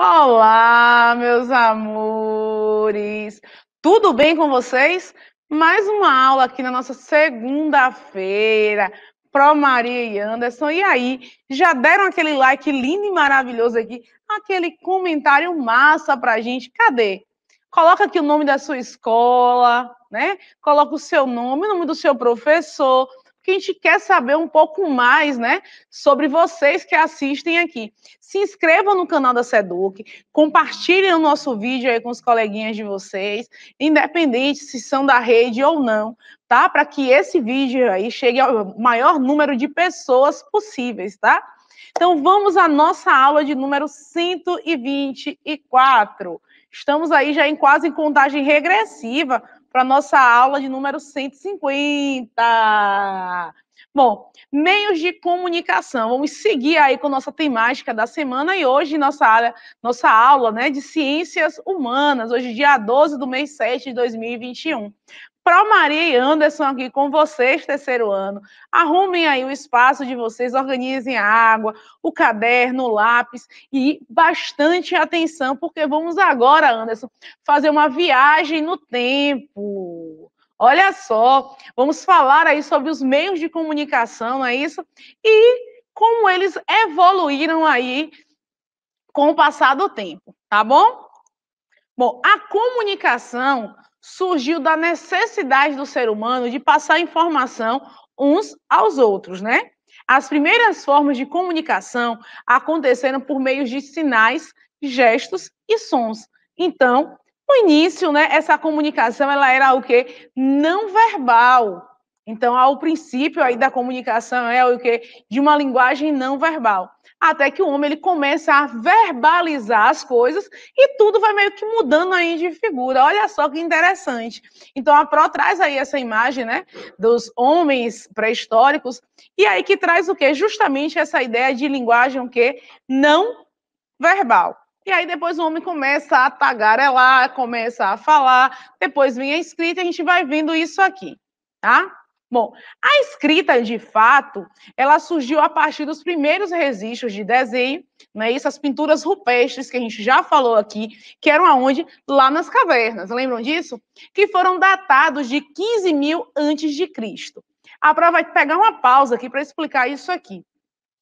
Olá, meus amores! Tudo bem com vocês? Mais uma aula aqui na nossa segunda-feira. Pro Maria e Anderson. E aí, já deram aquele like lindo e maravilhoso aqui? Aquele comentário massa pra gente? Cadê? Coloca aqui o nome da sua escola, né? Coloca o seu nome, o nome do seu professor, porque a gente quer saber um pouco mais, né, sobre vocês que assistem aqui. Se inscrevam no canal da Seduc, compartilhem o nosso vídeo aí com os coleguinhas de vocês, independente se são da rede ou não, tá? Para que esse vídeo aí chegue ao maior número de pessoas possíveis, tá? Então vamos à nossa aula de número 124. Estamos aí já em quase contagem regressiva para nossa aula de número 150. Bom, meios de comunicação. Vamos seguir aí com nossa temática da semana e hoje nossa nossa aula, né, de ciências humanas, hoje dia 12 do mês 7 de 2021. Pro Maria e Anderson aqui com vocês, terceiro ano. Arrumem aí o espaço de vocês, organizem a água, o caderno, o lápis e bastante atenção, porque vamos agora, Anderson, fazer uma viagem no tempo. Olha só, vamos falar aí sobre os meios de comunicação, não é isso? E como eles evoluíram aí com o passar do tempo, tá bom? Bom, a comunicação surgiu da necessidade do ser humano de passar informação uns aos outros, né? As primeiras formas de comunicação aconteceram por meio de sinais, gestos e sons. Então, no início, né, essa comunicação ela era o quê? Não verbal. Então, ao princípio aí da comunicação é o quê? De uma linguagem não verbal até que o homem ele começa a verbalizar as coisas e tudo vai meio que mudando aí de figura. Olha só que interessante. Então a Pro traz aí essa imagem, né, dos homens pré-históricos e aí que traz o quê? Justamente essa ideia de linguagem o Não verbal. E aí depois o homem começa a tagarelar, começa a falar, depois vem a escrita e a gente vai vendo isso aqui, tá? Bom, a escrita, de fato, ela surgiu a partir dos primeiros registros de desenho, né? Essas pinturas rupestres que a gente já falou aqui, que eram aonde? Lá nas cavernas, lembram disso? Que foram datados de 15 mil antes de Cristo. A prova vai é pegar uma pausa aqui para explicar isso aqui.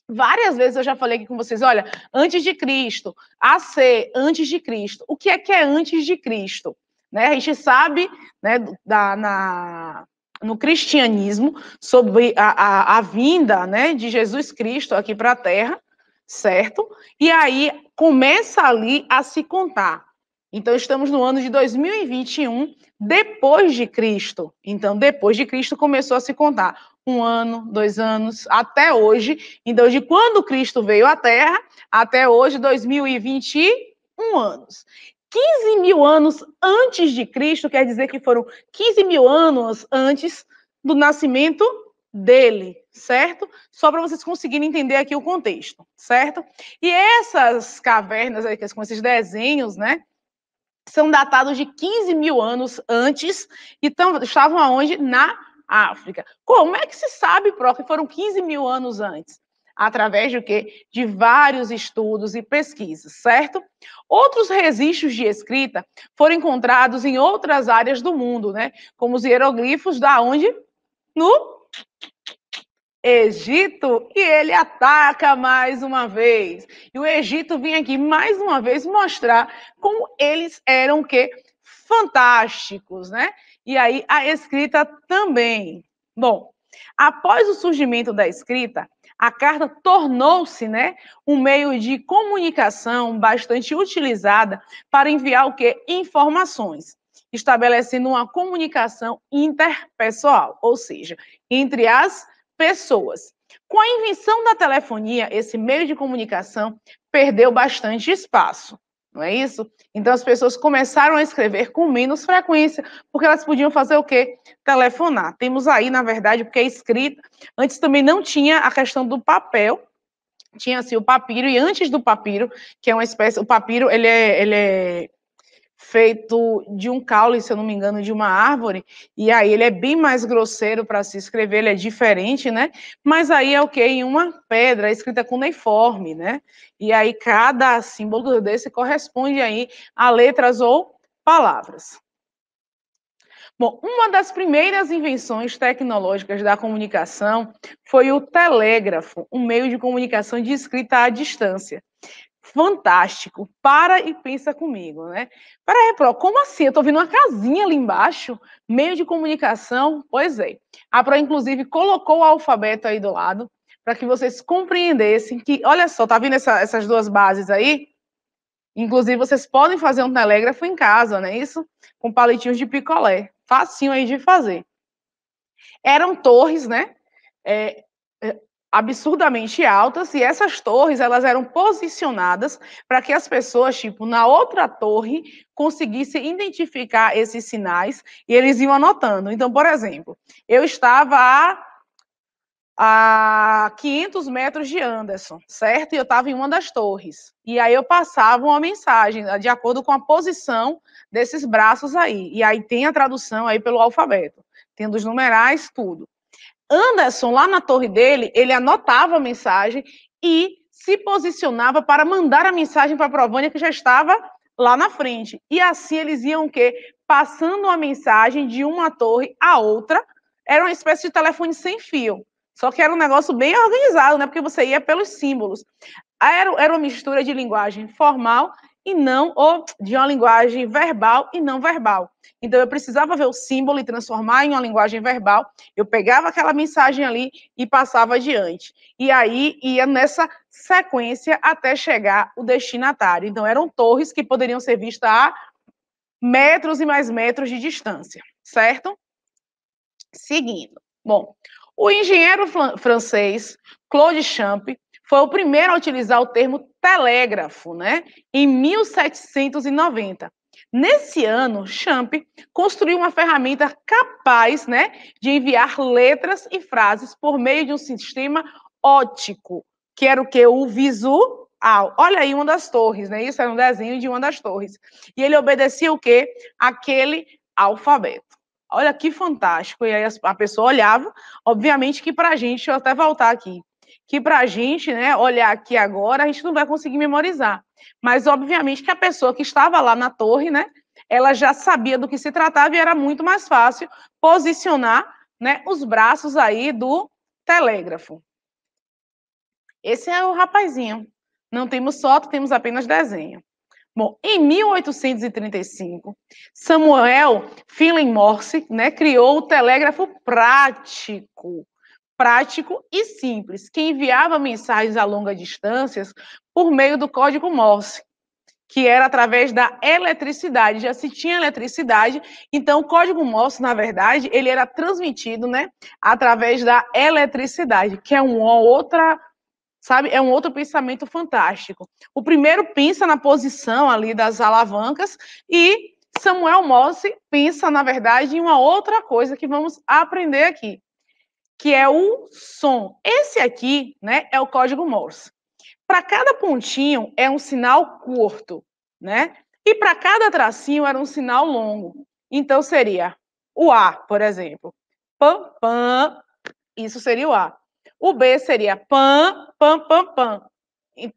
Várias vezes eu já falei aqui com vocês, olha, antes de Cristo, AC, antes de Cristo. O que é que é antes de Cristo? Né? A gente sabe, né, da, na, no cristianismo sobre a, a, a vinda né, de Jesus Cristo aqui para a Terra, certo? E aí começa ali a se contar. Então estamos no ano de 2021 depois de Cristo. Então depois de Cristo começou a se contar um ano, dois anos, até hoje. Então de quando Cristo veio à Terra até hoje 2021 anos. 15 mil anos antes de Cristo, quer dizer que foram 15 mil anos antes do nascimento dele, certo? Só para vocês conseguirem entender aqui o contexto, certo? E essas cavernas, é com esses desenhos, né? São datados de 15 mil anos antes e tão, estavam aonde? Na África. Como é que se sabe, Prof, que foram 15 mil anos antes? através de quê? de vários estudos e pesquisas, certo? Outros registros de escrita foram encontrados em outras áreas do mundo, né? Como os hieroglifos da onde? No Egito e ele ataca mais uma vez. E o Egito vinha aqui mais uma vez mostrar como eles eram que fantásticos, né? E aí a escrita também. Bom, após o surgimento da escrita, a carta tornou-se né, um meio de comunicação bastante utilizada para enviar o que? Informações, estabelecendo uma comunicação interpessoal, ou seja, entre as pessoas. Com a invenção da telefonia, esse meio de comunicação perdeu bastante espaço não é isso? Então as pessoas começaram a escrever com menos frequência, porque elas podiam fazer o quê? Telefonar. Temos aí, na verdade, porque é escrita. Antes também não tinha a questão do papel, tinha assim o papiro e antes do papiro, que é uma espécie, o papiro ele é, ele é feito de um caule, se eu não me engano, de uma árvore, e aí ele é bem mais grosseiro para se escrever, ele é diferente, né? Mas aí é o que? Em uma pedra, escrita com cuneiforme, né? E aí cada símbolo desse corresponde aí a letras ou palavras. Bom, uma das primeiras invenções tecnológicas da comunicação foi o telégrafo, um meio de comunicação de escrita à distância fantástico. Para e pensa comigo, né? Para aí, Pro, como assim? Eu estou vendo uma casinha ali embaixo, meio de comunicação. Pois é. A Pro, inclusive, colocou o alfabeto aí do lado para que vocês compreendessem que, olha só, tá vendo essa, essas duas bases aí? Inclusive, vocês podem fazer um telégrafo em casa, não é isso? Com palitinhos de picolé. Facinho aí de fazer. Eram torres, né? É, absurdamente altas e essas torres elas eram posicionadas para que as pessoas, tipo, na outra torre conseguissem identificar esses sinais e eles iam anotando. Então, por exemplo, eu estava a a 500 metros de Anderson, certo? E eu estava em uma das torres. E aí eu passava uma mensagem né, de acordo com a posição desses braços aí. E aí tem a tradução aí pelo alfabeto, tem dos numerais, tudo. Anderson, lá na torre dele, ele anotava a mensagem e se posicionava para mandar a mensagem para a Provânia, que já estava lá na frente. E assim eles iam o quê? Passando a mensagem de uma torre à outra. Era uma espécie de telefone sem fio. Só que era um negócio bem organizado, né? Porque você ia pelos símbolos. Era, era uma mistura de linguagem formal e não, ou de uma linguagem verbal e não verbal. Então, eu precisava ver o símbolo e transformar em uma linguagem verbal. Eu pegava aquela mensagem ali e passava adiante. E aí ia nessa sequência até chegar o destinatário. Então, eram torres que poderiam ser vistas a metros e mais metros de distância, certo? Seguindo. Bom, o engenheiro francês Claude Champ foi o primeiro a utilizar o termo telégrafo, né, em 1790. Nesse ano, Champ construiu uma ferramenta capaz né, de enviar letras e frases por meio de um sistema ótico, que era o que? O visual. Olha aí uma das torres, né? Isso era um desenho de uma das torres. E ele obedecia o quê? Aquele alfabeto. Olha que fantástico. E aí a pessoa olhava, obviamente que para a gente, deixa eu até voltar aqui, que para a gente, né, olhar aqui agora, a gente não vai conseguir memorizar. Mas, obviamente, que a pessoa que estava lá na torre, né, ela já sabia do que se tratava e era muito mais fácil posicionar, né, os braços aí do telégrafo. Esse é o rapazinho. Não temos foto, temos apenas desenho. Bom, em 1835, Samuel Finley Morse né, criou o telégrafo prático, prático e simples, que enviava mensagens a longa distâncias por meio do código Morse, que era através da eletricidade. Já se tinha eletricidade, então o código Morse, na verdade, ele era transmitido, né, através da eletricidade, que é uma outra sabe? É um outro pensamento fantástico. O primeiro pensa na posição ali das alavancas e Samuel Morse pensa, na verdade, em uma outra coisa que vamos aprender aqui que é o som. Esse aqui, né, é o código Morse. Para cada pontinho é um sinal curto, né? E para cada tracinho era um sinal longo. Então seria o A, por exemplo. Pam, pam. Isso seria o A. O B seria pam, pam, pam, pam.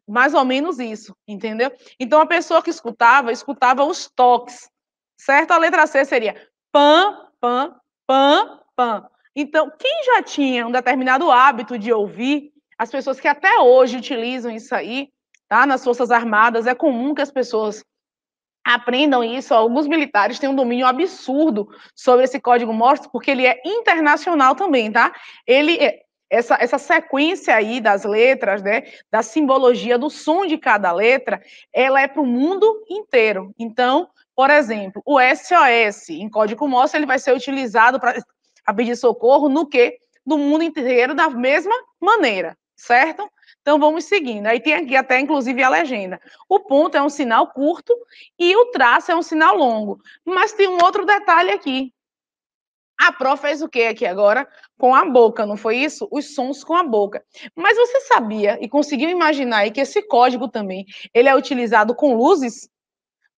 Mais ou menos isso, entendeu? Então a pessoa que escutava, escutava os toques, certo? A letra C seria pam, pam, pam, pam. Então, quem já tinha um determinado hábito de ouvir, as pessoas que até hoje utilizam isso aí, tá? Nas Forças Armadas, é comum que as pessoas aprendam isso. Alguns militares têm um domínio absurdo sobre esse código morto porque ele é internacional também, tá? Ele é, essa, essa sequência aí das letras, né, da simbologia, do som de cada letra, ela é para o mundo inteiro. Então, por exemplo, o SOS em código Morse ele vai ser utilizado para a pedir socorro no que no mundo inteiro da mesma maneira, certo? Então vamos seguindo. Aí tem aqui até inclusive a legenda. O ponto é um sinal curto e o traço é um sinal longo. Mas tem um outro detalhe aqui. A Pro fez o que aqui agora? Com a boca, não foi isso? Os sons com a boca. Mas você sabia e conseguiu imaginar aí que esse código também, ele é utilizado com luzes?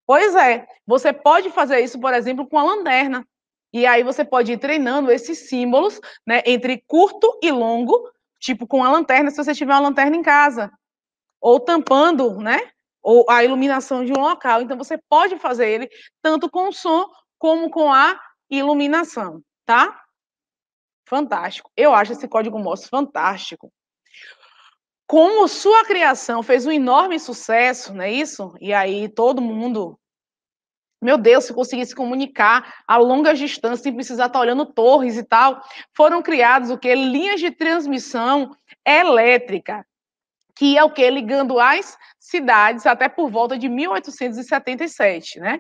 Pois é, você pode fazer isso, por exemplo, com a lanterna. E aí você pode ir treinando esses símbolos, né, entre curto e longo, tipo com a lanterna, se você tiver uma lanterna em casa, ou tampando, né, ou a iluminação de um local. Então você pode fazer ele tanto com som como com a iluminação, tá? Fantástico. Eu acho esse código Morse fantástico. Como sua criação fez um enorme sucesso, não é isso? E aí todo mundo meu Deus, se conseguisse comunicar a longa distância sem precisar estar olhando torres e tal, foram criados o que linhas de transmissão elétrica, que é o que ligando as cidades até por volta de 1877, né?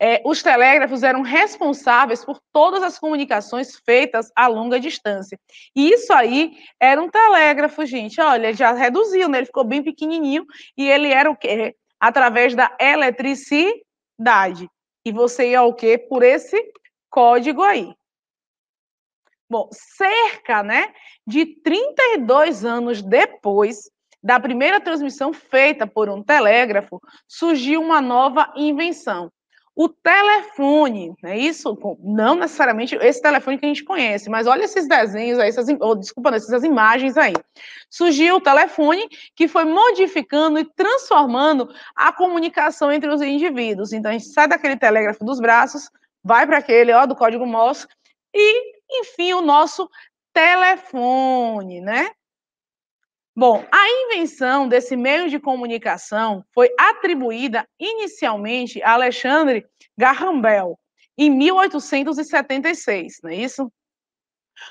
É, os telégrafos eram responsáveis por todas as comunicações feitas a longa distância. E isso aí era um telégrafo, gente. Olha, já reduziu, né? Ele ficou bem pequenininho e ele era o quê? Através da eletricidade e você ia o quê? Por esse código aí. Bom, cerca né, de 32 anos depois da primeira transmissão feita por um telégrafo, surgiu uma nova invenção, o telefone, é isso? Não necessariamente esse telefone que a gente conhece, mas olha esses desenhos aí, essas, ou desculpa, essas imagens aí. Surgiu o telefone que foi modificando e transformando a comunicação entre os indivíduos. Então a gente sai daquele telégrafo dos braços, vai para aquele, ó, do código Morse, e, enfim, o nosso telefone, né? Bom, a invenção desse meio de comunicação foi atribuída inicialmente a Alexandre Graham em 1876, não é isso?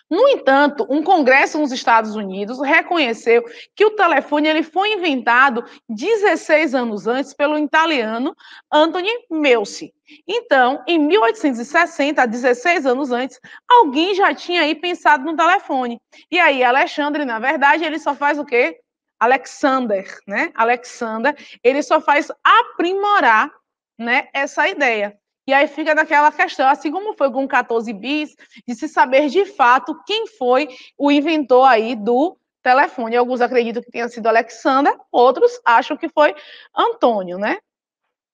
No entanto, um congresso nos Estados Unidos reconheceu que o telefone ele foi inventado 16 anos antes pelo italiano Anthony Meucci. Então, em 1860, 16 anos antes, alguém já tinha aí pensado no telefone. E aí, Alexandre, na verdade, ele só faz o quê? Alexander, né? Alexander, ele só faz aprimorar, né, essa ideia. E aí fica naquela questão, assim como foi com 14 bis, de se saber de fato quem foi o inventor aí do telefone. Alguns acreditam que tenha sido Alexander, outros acham que foi Antônio, né?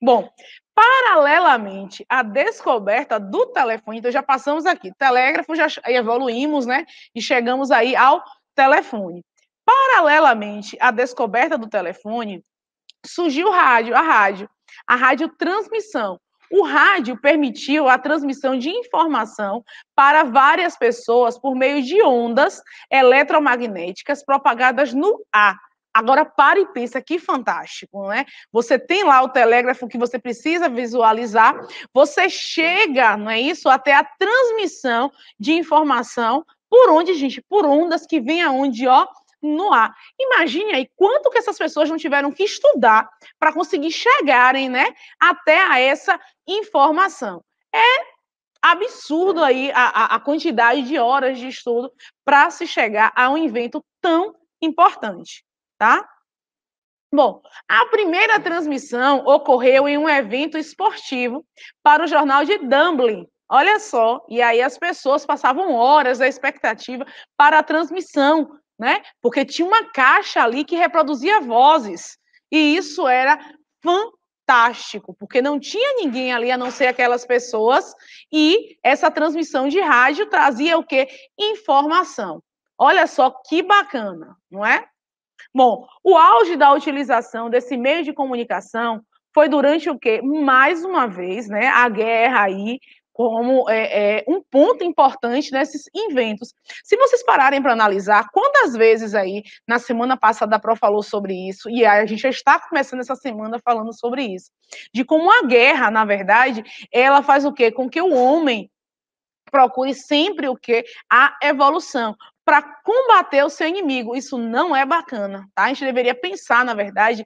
Bom, paralelamente à descoberta do telefone, então já passamos aqui, telégrafo, já evoluímos, né? E chegamos aí ao telefone. Paralelamente à descoberta do telefone, surgiu o rádio, a rádio, a rádio transmissão, o rádio permitiu a transmissão de informação para várias pessoas por meio de ondas eletromagnéticas propagadas no ar. Agora para e pensa que fantástico, né? Você tem lá o telégrafo que você precisa visualizar, você chega, não é isso, até a transmissão de informação por onde, gente, por ondas que vem aonde, ó, no ar. Imagine aí quanto que essas pessoas não tiveram que estudar para conseguir chegarem, né, até a essa informação. É absurdo aí a, a quantidade de horas de estudo para se chegar a um invento tão importante, tá? Bom, a primeira transmissão ocorreu em um evento esportivo para o jornal de Dublin. Olha só, e aí as pessoas passavam horas da expectativa para a transmissão né? Porque tinha uma caixa ali que reproduzia vozes. E isso era fantástico, porque não tinha ninguém ali a não ser aquelas pessoas, e essa transmissão de rádio trazia o quê? Informação. Olha só que bacana, não é? Bom, o auge da utilização desse meio de comunicação foi durante o quê? Mais uma vez, né, a guerra aí como é, é, um ponto importante nesses inventos. Se vocês pararem para analisar, quantas vezes aí, na semana passada a Pro falou sobre isso, e a gente já está começando essa semana falando sobre isso, de como a guerra, na verdade, ela faz o quê? Com que o homem procure sempre o que a evolução, para combater o seu inimigo. Isso não é bacana, tá? A gente deveria pensar, na verdade,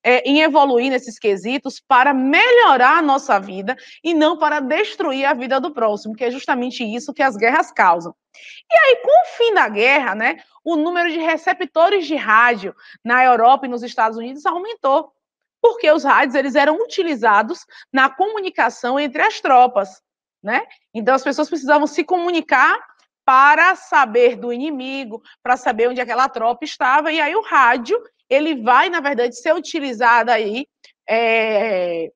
é, em evoluir nesses quesitos para melhorar a nossa vida e não para destruir a vida do próximo, que é justamente isso que as guerras causam. E aí, com o fim da guerra, né, o número de receptores de rádio na Europa e nos Estados Unidos aumentou, porque os rádios eles eram utilizados na comunicação entre as tropas. Né? Então as pessoas precisavam se comunicar para saber do inimigo, para saber onde aquela tropa estava. E aí o rádio, ele vai, na verdade, ser utilizado aí é,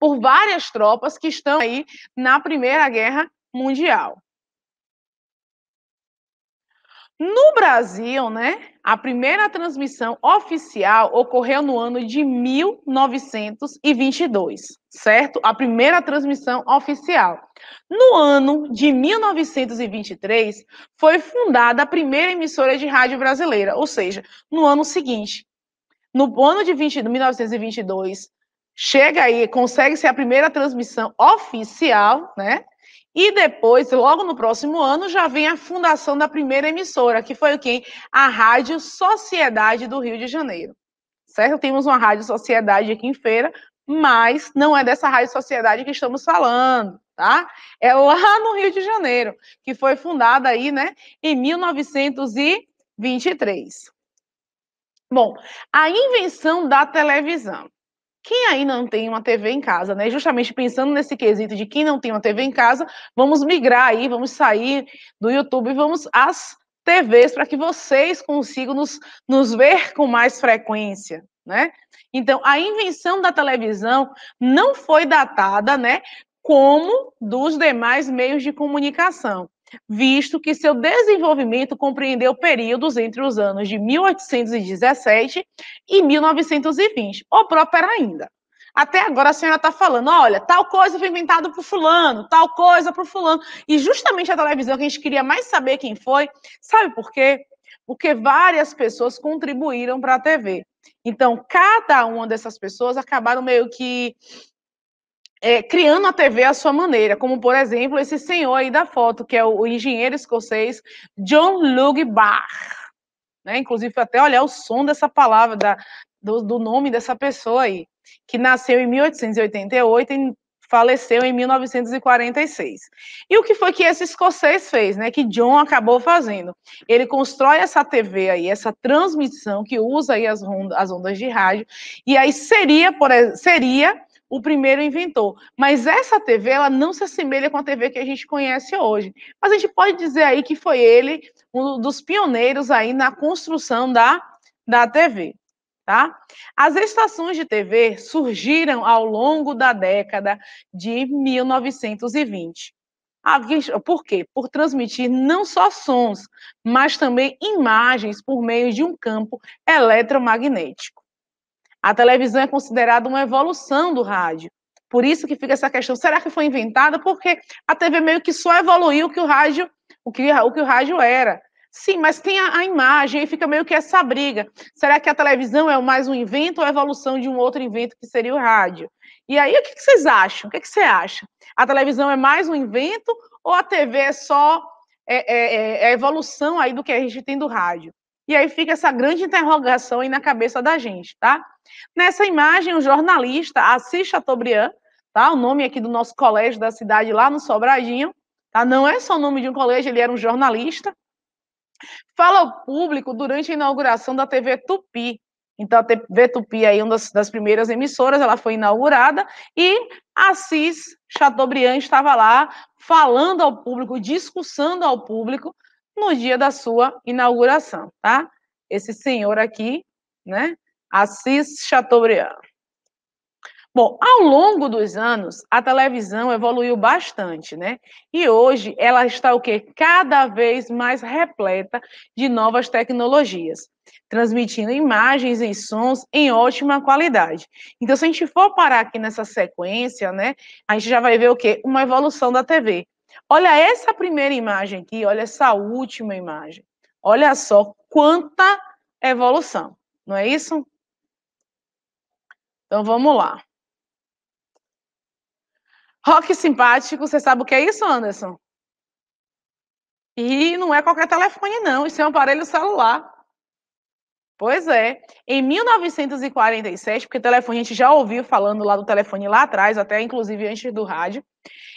por várias tropas que estão aí na Primeira Guerra Mundial. No Brasil, né, a primeira transmissão oficial ocorreu no ano de 1922, certo? A primeira transmissão oficial. No ano de 1923, foi fundada a primeira emissora de rádio brasileira, ou seja, no ano seguinte. No ano de 20, 1922, chega aí, consegue ser a primeira transmissão oficial, né? E depois, logo no próximo ano, já vem a fundação da primeira emissora, que foi o quem? A Rádio Sociedade do Rio de Janeiro. Certo? Temos uma Rádio Sociedade aqui em Feira, mas não é dessa Rádio Sociedade que estamos falando, tá? É lá no Rio de Janeiro, que foi fundada aí, né, em 1923. Bom, a invenção da televisão quem aí não tem uma TV em casa, né? Justamente pensando nesse quesito de quem não tem uma TV em casa, vamos migrar aí, vamos sair do YouTube e vamos às TVs para que vocês consigam nos, nos ver com mais frequência, né? Então, a invenção da televisão não foi datada, né? Como dos demais meios de comunicação visto que seu desenvolvimento compreendeu períodos entre os anos de 1817 e 1920, ou próprio ainda. Até agora a senhora está falando, olha, tal coisa foi inventada para fulano, tal coisa para fulano. E justamente a televisão que a gente queria mais saber quem foi, sabe por quê? Porque várias pessoas contribuíram para a TV. Então, cada uma dessas pessoas acabaram meio que é, criando a TV à sua maneira, como por exemplo esse senhor aí da foto, que é o, o engenheiro escocês John Lugbar. Barr. Né? Inclusive, até olhar o som dessa palavra, da, do, do nome dessa pessoa aí, que nasceu em 1888 e faleceu em 1946. E o que foi que esse escocês fez, né? Que John acabou fazendo? Ele constrói essa TV aí, essa transmissão que usa aí as, ondas, as ondas de rádio, e aí seria, por, seria o primeiro inventor. Mas essa TV, ela não se assemelha com a TV que a gente conhece hoje. Mas a gente pode dizer aí que foi ele um dos pioneiros aí na construção da, da TV. Tá? As estações de TV surgiram ao longo da década de 1920. Ah, por quê? Por transmitir não só sons, mas também imagens por meio de um campo eletromagnético. A televisão é considerada uma evolução do rádio. Por isso que fica essa questão, será que foi inventada? Porque a TV meio que só evoluiu o que o rádio, o que, o que o rádio era. Sim, mas tem a, a imagem e fica meio que essa briga. Será que a televisão é mais um invento ou a evolução de um outro invento que seria o rádio? E aí, o que, que vocês acham? O que, que você acha? A televisão é mais um invento ou a TV é só é, é, é, é a evolução aí do que a gente tem do rádio? E aí fica essa grande interrogação aí na cabeça da gente, tá? Nessa imagem, o jornalista Assis Chateaubriand, tá? O nome aqui do nosso colégio da cidade lá no Sobradinho, tá? Não é só o nome de um colégio, ele era um jornalista. Fala ao público durante a inauguração da TV Tupi. Então, a TV Tupi é aí, uma das, das primeiras emissoras, ela foi inaugurada e Assis Chateaubriand estava lá falando ao público, discussando ao público no dia da sua inauguração, tá? Esse senhor aqui, né? Assis Chateaubriand. Bom, ao longo dos anos, a televisão evoluiu bastante, né? E hoje ela está o quê? Cada vez mais repleta de novas tecnologias, transmitindo imagens e sons em ótima qualidade. Então, se a gente for parar aqui nessa sequência, né, a gente já vai ver o quê? Uma evolução da TV, Olha essa primeira imagem aqui, olha essa última imagem. Olha só quanta evolução, não é isso? Então vamos lá. Rock simpático, você sabe o que é isso, Anderson? E não é qualquer telefone, não. Isso é um aparelho celular. Pois é. Em 1947, porque telefone a gente já ouviu falando lá do telefone lá atrás, até inclusive antes do rádio.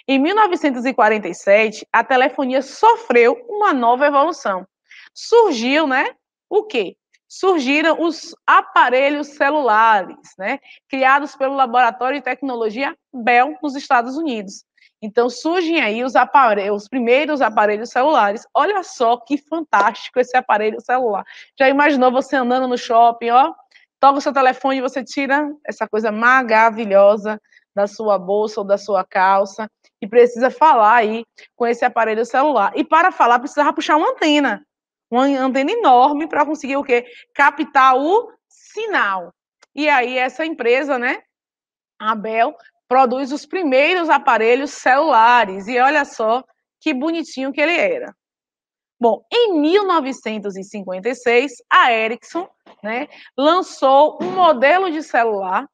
Em 1947, a telefonia sofreu uma nova evolução. Surgiu, né? O quê? Surgiram os aparelhos celulares, né? Criados pelo Laboratório de Tecnologia Bell nos Estados Unidos. Então surgem aí os, aparelhos, os primeiros aparelhos celulares. Olha só que fantástico esse aparelho celular. Já imaginou você andando no shopping, ó? Toca o seu telefone e você tira essa coisa maravilhosa da sua bolsa ou da sua calça e precisa falar aí com esse aparelho celular. E para falar precisava puxar uma antena, uma antena enorme para conseguir o quê? Captar o sinal. E aí essa empresa, né, a Bell produz os primeiros aparelhos celulares. E olha só que bonitinho que ele era. Bom, em 1956, a Ericsson né, lançou um modelo de celular,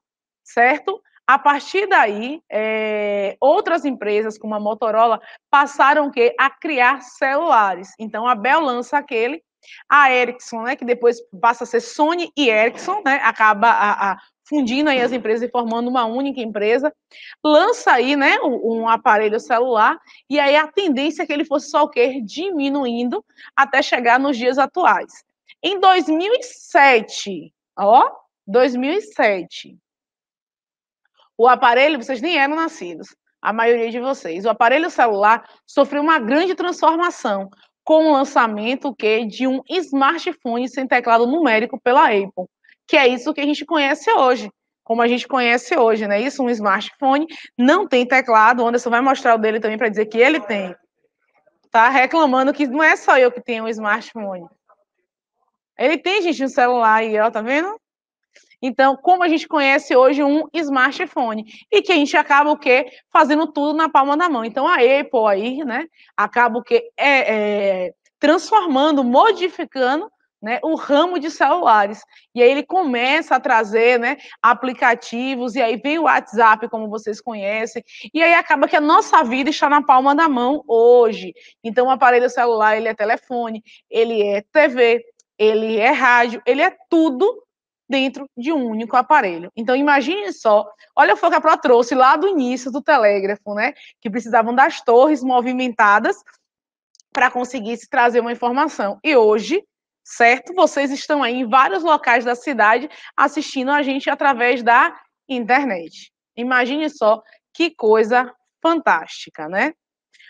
certo? A partir daí, é, outras empresas, como a Motorola, passaram que, a criar celulares. Então, a Bell lança aquele, a Ericsson, né, que depois passa a ser Sony e Ericsson, né, acaba a, a, fundindo aí as empresas e formando uma única empresa, lança aí, né, um aparelho celular, e aí a tendência é que ele fosse só o quê? Diminuindo até chegar nos dias atuais. Em 2007, ó, 2007, o aparelho, vocês nem eram nascidos, a maioria de vocês, o aparelho celular sofreu uma grande transformação, com o lançamento que de um smartphone sem teclado numérico pela Apple que é isso que a gente conhece hoje, como a gente conhece hoje, né? Isso, um smartphone não tem teclado, o Anderson vai mostrar o dele também para dizer que ele tem. Tá reclamando que não é só eu que tenho um smartphone. Ele tem, gente, um celular aí, ó, tá vendo? Então, como a gente conhece hoje um smartphone e que a gente acaba o quê? Fazendo tudo na palma da mão. Então, a Apple aí, né, acaba o quê? É, é transformando, modificando né, o ramo de celulares. E aí ele começa a trazer né, aplicativos, e aí vem o WhatsApp, como vocês conhecem, e aí acaba que a nossa vida está na palma da mão hoje. Então, o aparelho celular, ele é telefone, ele é TV, ele é rádio, ele é tudo dentro de um único aparelho. Então, imagine só, olha o que a Pro trouxe lá do início do telégrafo, né, que precisavam das torres movimentadas para conseguir se trazer uma informação. E hoje, certo? Vocês estão aí em vários locais da cidade assistindo a gente através da internet. Imagine só que coisa fantástica, né?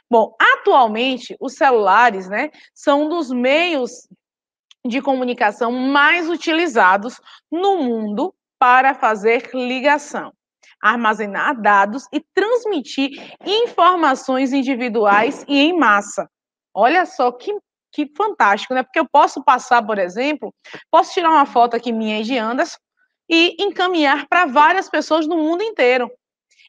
Bom, atualmente os celulares, né, são um dos meios de comunicação mais utilizados no mundo para fazer ligação, armazenar dados e transmitir informações individuais e em massa. Olha só que que fantástico, né? Porque eu posso passar, por exemplo, posso tirar uma foto aqui minha e de Andas e encaminhar para várias pessoas no mundo inteiro.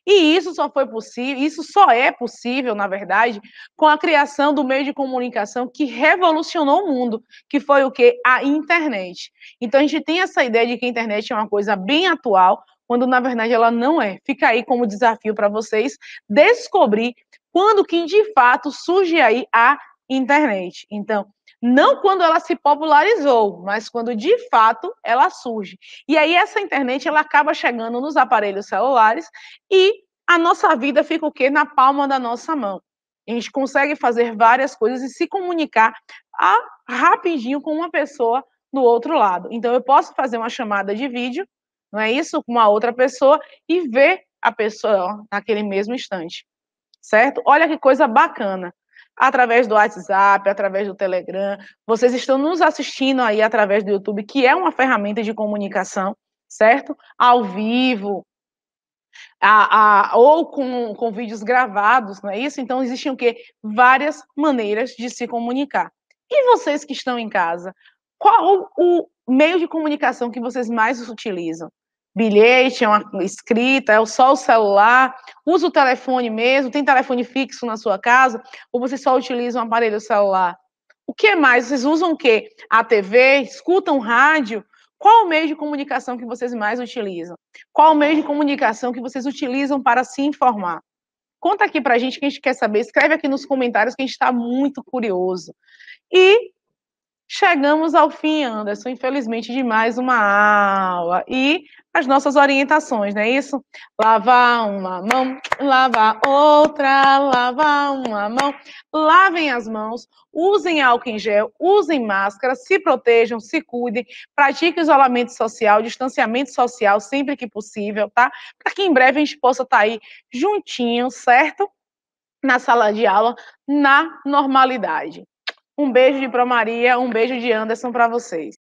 E isso só foi possível, isso só é possível, na verdade, com a criação do meio de comunicação que revolucionou o mundo, que foi o que a internet. Então a gente tem essa ideia de que a internet é uma coisa bem atual, quando na verdade ela não é. Fica aí como desafio para vocês descobrir quando que de fato surge aí a internet. Então, não quando ela se popularizou, mas quando de fato ela surge. E aí essa internet ela acaba chegando nos aparelhos celulares e a nossa vida fica o quê? Na palma da nossa mão. A gente consegue fazer várias coisas e se comunicar a, ah, rapidinho com uma pessoa do outro lado. Então eu posso fazer uma chamada de vídeo, não é isso, com uma outra pessoa e ver a pessoa ó, naquele mesmo instante certo? Olha que coisa bacana através do WhatsApp, através do Telegram. Vocês estão nos assistindo aí através do YouTube, que é uma ferramenta de comunicação, certo? Ao vivo, a, a, ou com, com vídeos gravados, não é isso? Então, existem o quê? Várias maneiras de se comunicar. E vocês que estão em casa, qual o meio de comunicação que vocês mais utilizam? bilhete, é uma escrita, é só o celular, usa o telefone mesmo, tem telefone fixo na sua casa, ou você só utiliza um aparelho celular? O que mais? Vocês usam o quê? A TV? Escutam rádio? Qual o meio de comunicação que vocês mais utilizam? Qual o meio de comunicação que vocês utilizam para se informar? Conta aqui para a gente que a gente quer saber. Escreve aqui nos comentários que a gente está muito curioso. E Chegamos ao fim, Anderson, infelizmente, de mais uma aula. E as nossas orientações, não é isso? Lavar uma mão, lavar outra, lavar uma mão. Lavem as mãos, usem álcool em gel, usem máscara, se protejam, se cuidem, pratiquem isolamento social, distanciamento social sempre que possível, tá? Para que em breve a gente possa estar tá aí juntinho, certo? Na sala de aula, na normalidade. Um beijo de Pro Maria, um beijo de Anderson para vocês.